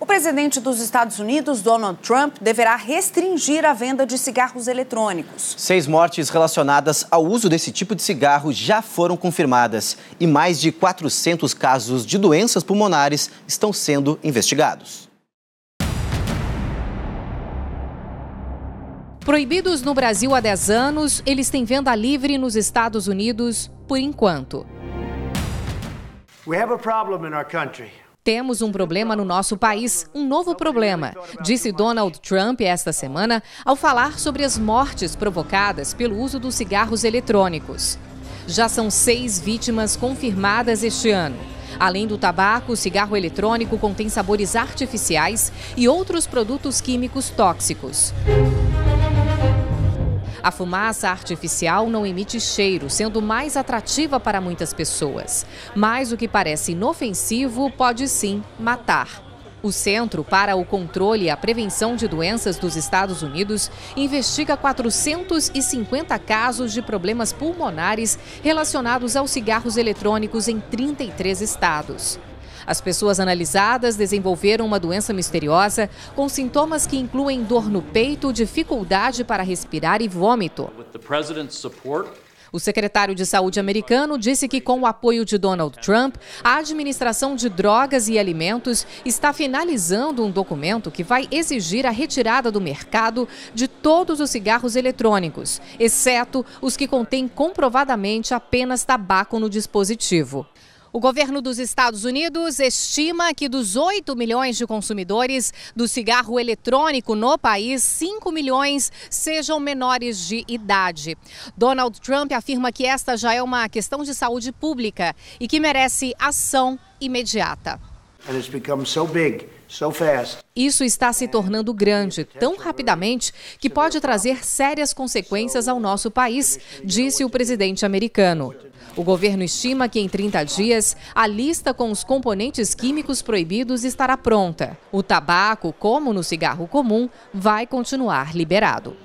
O presidente dos Estados Unidos, Donald Trump, deverá restringir a venda de cigarros eletrônicos. Seis mortes relacionadas ao uso desse tipo de cigarro já foram confirmadas e mais de 400 casos de doenças pulmonares estão sendo investigados. Proibidos no Brasil há 10 anos, eles têm venda livre nos Estados Unidos por enquanto. We have a problem in our country. Temos um problema no nosso país, um novo problema, disse Donald Trump esta semana ao falar sobre as mortes provocadas pelo uso dos cigarros eletrônicos. Já são seis vítimas confirmadas este ano. Além do tabaco, o cigarro eletrônico contém sabores artificiais e outros produtos químicos tóxicos. A fumaça artificial não emite cheiro, sendo mais atrativa para muitas pessoas. Mas o que parece inofensivo pode sim matar. O Centro para o Controle e a Prevenção de Doenças dos Estados Unidos investiga 450 casos de problemas pulmonares relacionados aos cigarros eletrônicos em 33 estados. As pessoas analisadas desenvolveram uma doença misteriosa com sintomas que incluem dor no peito, dificuldade para respirar e vômito. O secretário de Saúde americano disse que, com o apoio de Donald Trump, a administração de drogas e alimentos está finalizando um documento que vai exigir a retirada do mercado de todos os cigarros eletrônicos, exceto os que contêm comprovadamente apenas tabaco no dispositivo. O governo dos Estados Unidos estima que dos 8 milhões de consumidores do cigarro eletrônico no país, 5 milhões sejam menores de idade. Donald Trump afirma que esta já é uma questão de saúde pública e que merece ação imediata. And it's become so big. Isso está se tornando grande tão rapidamente que pode trazer sérias consequências ao nosso país, disse o presidente americano. O governo estima que em 30 dias a lista com os componentes químicos proibidos estará pronta. O tabaco, como no cigarro comum, vai continuar liberado.